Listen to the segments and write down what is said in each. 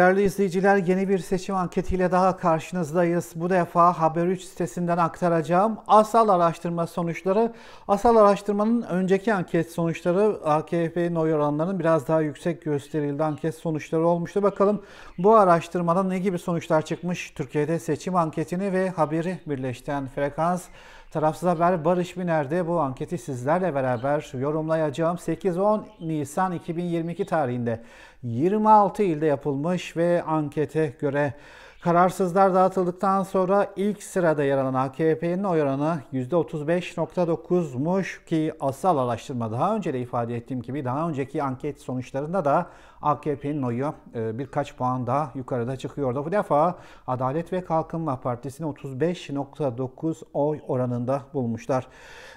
Değerli izleyiciler yeni bir seçim anketiyle daha karşınızdayız. Bu defa Haber 3 sitesinden aktaracağım asal araştırma sonuçları. Asal araştırmanın önceki anket sonuçları AKP'nin oy oranlarının biraz daha yüksek gösterildi anket sonuçları olmuştu. Bakalım bu araştırmada ne gibi sonuçlar çıkmış? Türkiye'de seçim anketini ve haberi birleştiren frekans Tarafsız Haber Barış Biner'de bu anketi sizlerle beraber yorumlayacağım. 8-10 Nisan 2022 tarihinde 26 ilde yapılmış ve ankete göre Kararsızlar dağıtıldıktan sonra ilk sırada yer alan AKP'nin oy oranı %35.9'muş ki asal araştırma daha önce de ifade ettiğim gibi daha önceki anket sonuçlarında da AKP'nin oyu e, birkaç puan daha yukarıda çıkıyordu. Bu defa Adalet ve Kalkınma Partisi'ni 35.9 oy oranında bulmuşlar.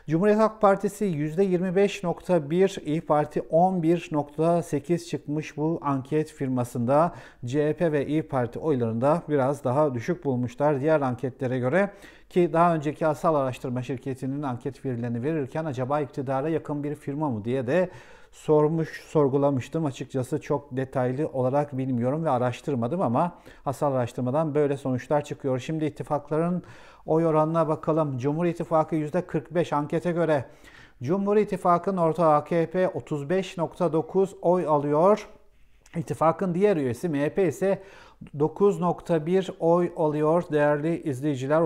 Cumhuriyet Halk Partisi %25.1, İyi Parti 11.8 çıkmış bu anket firmasında. CHP ve İyi Parti oylarında bir biraz daha düşük bulmuşlar diğer anketlere göre. Ki daha önceki asal araştırma şirketinin anket verilerini verirken acaba iktidara yakın bir firma mı diye de sormuş, sorgulamıştım. Açıkçası çok detaylı olarak bilmiyorum ve araştırmadım ama hasar araştırmadan böyle sonuçlar çıkıyor. Şimdi ittifakların oy oranına bakalım. Cumhur İttifakı %45 ankete göre. Cumhur İttifakı'nın orta AKP 35.9 oy alıyor. İttifakın diğer üyesi MHP ise 9.1 oy alıyor değerli izleyiciler.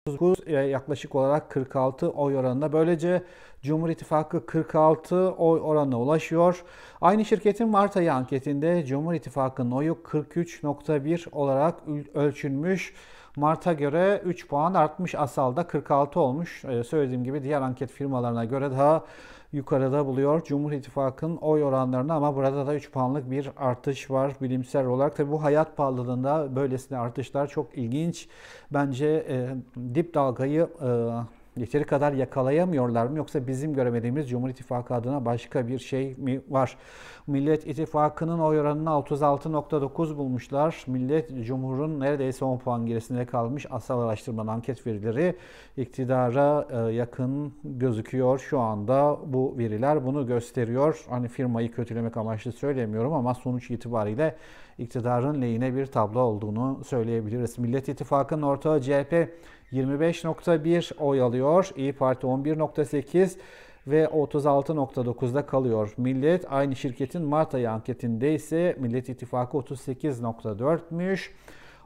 39 e, yaklaşık olarak 46 oy oranında Böylece Cumhur İttifakı 46 oy oranına ulaşıyor. Aynı şirketin Mart ayı anketinde Cumhur İttifakı'nın oyu 43.1 olarak ölçülmüş. Mart'a göre 3 puan artmış. Asal'da 46 olmuş. Ee, söylediğim gibi diğer anket firmalarına göre daha yukarıda buluyor Cumhur İttifakı'nın oy oranlarını ama burada da 3 puanlık bir artış var bilimsel olarak. Tabi bu hayat pahalılığında böylesine artışlar çok ilginç. Bence e, dip dalgayı e, yeteri kadar yakalayamıyorlar mı yoksa bizim göremediğimiz Cumhur İttifakı adına başka bir şey mi var? Millet İttifakı'nın oy oranını 36.9 bulmuşlar. Millet Cumhur'un neredeyse 10 puan gerisinde kalmış. Asal araştırmanın anket verileri iktidara e, yakın gözüküyor. Şu anda bu veriler bunu gösteriyor. Hani firmayı kötülemek amaçlı söylemiyorum ama sonuç itibariyle iktidarın lehine bir tablo olduğunu söyleyebiliriz. Millet İttifakı'nın ortağı CHP 25.1 oy alıyor. İyi Parti 11.8 ve 36.9'da kalıyor. Millet aynı şirketin Mart ayı anketinde ise Millet İttifakı 38.4'müş.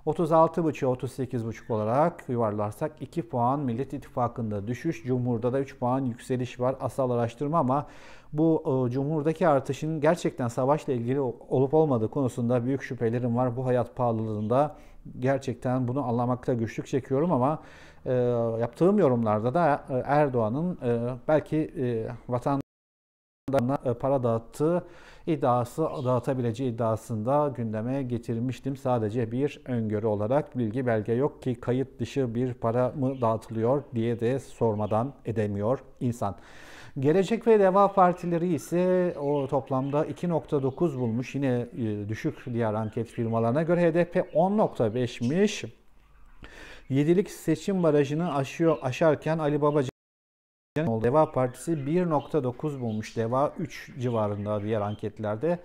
365 38,5 olarak yuvarlarsak 2 puan Millet İttifakı'nda düşüş, Cumhur'da da 3 puan yükseliş var. Asal araştırma ama bu e, Cumhur'daki artışın gerçekten savaşla ilgili olup olmadığı konusunda büyük şüphelerim var. Bu hayat pahalılığında gerçekten bunu anlamakta güçlük çekiyorum ama e, yaptığım yorumlarda da e, Erdoğan'ın e, belki e, vatan e, para dağıttığı iddiası dağıtabileceği iddiasında gündeme getirmiştim. Sadece bir öngörü olarak bilgi belge yok ki kayıt dışı bir para mı dağıtılıyor diye de sormadan edemiyor insan. Gelecek ve Deva Partileri ise o toplamda 2.9 bulmuş. Yine e, düşük diğer anket firmalarına göre HDP 10.5'miş. Yedilik seçim barajını aşıyor aşarken Ali Babacan Deva Partisi 1.9 bulmuş. Deva 3 civarında diğer anketlerde.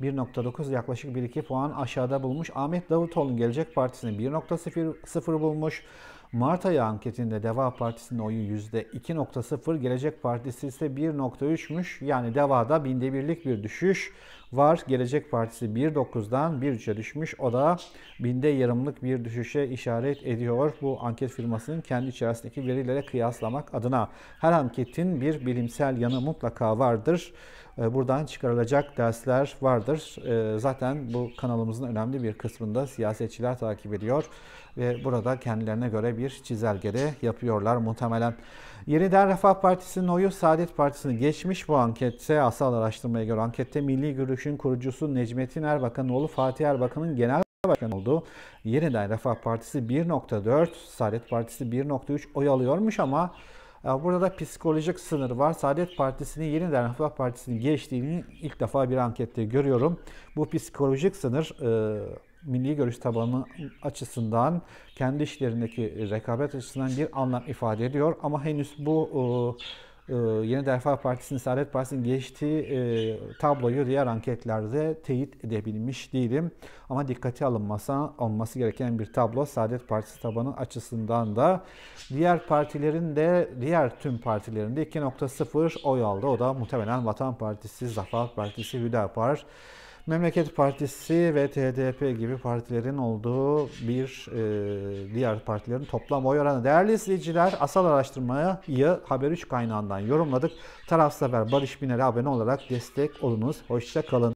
1.9 yaklaşık 1-2 puan aşağıda bulmuş. Ahmet Davutoğlu Gelecek Partisi'ni 1.0 bulmuş. Mart ayı anketinde Deva Partisi'nin oyu %2.0, Gelecek Partisi ise 1.3'müş. Yani Deva'da binde birlik bir düşüş var. Gelecek Partisi 1.9'dan 1.3'e düşmüş. O da binde yarımlık bir düşüşe işaret ediyor. Bu anket firmasının kendi içerisindeki verilere kıyaslamak adına. Her anketin bir bilimsel yanı mutlaka vardır. Ee, buradan çıkarılacak dersler vardır. Ee, zaten bu kanalımızın önemli bir kısmında siyasetçiler takip ediyor ve burada kendilerine göre bir çizelgede yapıyorlar muhtemelen. Yeniden Refah Partisi'nin oyu Saadet Partisi'ni geçmiş bu ankette. Asal araştırmaya göre ankette Milli Gürü Görüş'ün kurucusu Necmettin Erbakanoğlu Fatih Erbakan'ın genel başkan oldu. Yeniden Refah Partisi 1.4, Saadet Partisi 1.3 oy alıyormuş ama e, burada da psikolojik sınır var. Saadet Partisi'nin yeniden Refah Partisi'nin geçtiğini ilk defa bir ankette görüyorum. Bu psikolojik sınır e, milli görüş tabanı açısından kendi işlerindeki rekabet açısından bir anlam ifade ediyor ama henüz bu e, ee, yeni Defa Partisi'nin, Saadet Partisi'nin geçtiği e, tabloyu diğer anketlerde teyit edebilmiş değilim. Ama dikkate alınmasa, alınması gereken bir tablo Saadet Partisi tabanı açısından da diğer partilerin de diğer tüm partilerin de 2.0 oy aldı. O da muhtemelen Vatan Partisi, Zafer Partisi, Hüdapar, Memleket Partisi ve TDP gibi partilerin olduğu bir e, diğer partilerin toplam oy oranı. Değerli izleyiciler asal araştırmayı Haber 3 kaynağından yorumladık. Tarafsız Haber Barış Biner'e abone olarak destek olunuz. Hoşça kalın.